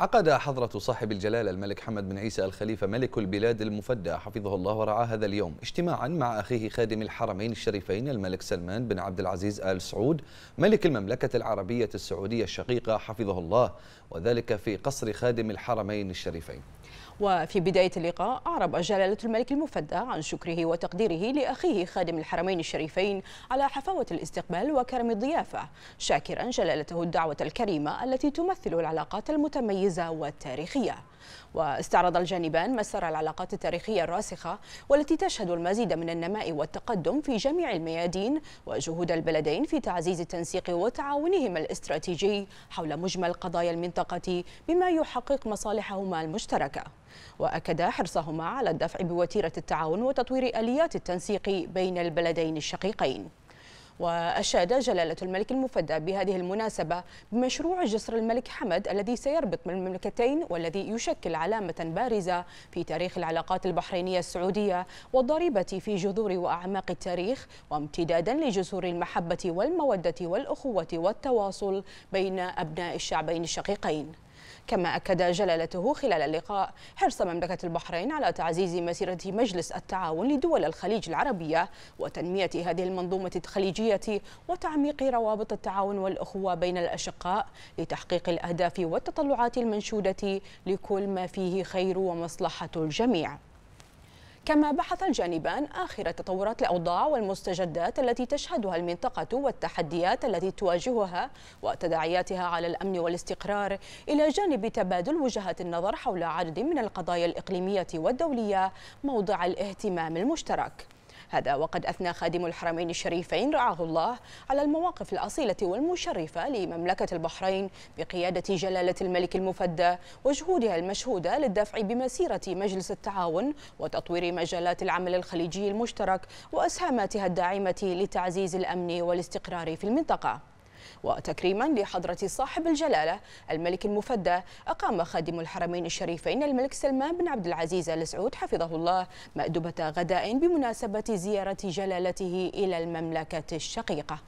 عقد حضرة صاحب الجلالة الملك حمد بن عيسى الخليفة ملك البلاد المفدى حفظه الله ورعاه هذا اليوم اجتماعا مع أخيه خادم الحرمين الشريفين الملك سلمان بن عبد العزيز آل سعود ملك المملكة العربية السعودية الشقيقة حفظه الله وذلك في قصر خادم الحرمين الشريفين وفي بداية اللقاء أعرب جلالة الملك المفدى عن شكره وتقديره لأخيه خادم الحرمين الشريفين على حفاوة الاستقبال وكرم الضيافة شاكرا جلالته الدعوة الكريمة التي تمثل العلاقات المتميزة والتاريخية واستعرض الجانبان مسار العلاقات التاريخية الراسخة والتي تشهد المزيد من النماء والتقدم في جميع الميادين وجهود البلدين في تعزيز التنسيق وتعاونهما الاستراتيجي حول مجمل قضايا المنطقة بما يحقق مصالحهما المشتركة وأكد حرصهما على الدفع بوتيرة التعاون وتطوير آليات التنسيق بين البلدين الشقيقين وأشاد جلالة الملك المفدى بهذه المناسبة بمشروع جسر الملك حمد الذي سيربط من المملكتين والذي يشكل علامة بارزة في تاريخ العلاقات البحرينية السعودية والضريبة في جذور وأعماق التاريخ وامتدادا لجسور المحبة والمودة والأخوة والتواصل بين أبناء الشعبين الشقيقين كما أكد جلالته خلال اللقاء حرص مملكة البحرين على تعزيز مسيرة مجلس التعاون لدول الخليج العربية وتنمية هذه المنظومة الخليجية وتعميق روابط التعاون والأخوة بين الأشقاء لتحقيق الأهداف والتطلعات المنشودة لكل ما فيه خير ومصلحة الجميع كما بحث الجانبان آخر تطورات الأوضاع والمستجدات التي تشهدها المنطقة والتحديات التي تواجهها وتداعياتها على الأمن والاستقرار إلى جانب تبادل وجهات النظر حول عدد من القضايا الإقليمية والدولية موضع الاهتمام المشترك هذا وقد أثنى خادم الحرمين الشريفين رعاه الله على المواقف الأصيلة والمشرفة لمملكة البحرين بقيادة جلالة الملك المفدى وجهودها المشهودة للدفع بمسيرة مجلس التعاون وتطوير مجالات العمل الخليجي المشترك وأسهاماتها الداعمة لتعزيز الأمن والاستقرار في المنطقة وتكريما لحضرة صاحب الجلالة الملك المفدى أقام خادم الحرمين الشريفين الملك سلمان بن عبد العزيز آل سعود حفظه الله مأدبة غداء بمناسبة زيارة جلالته إلى المملكة الشقيقة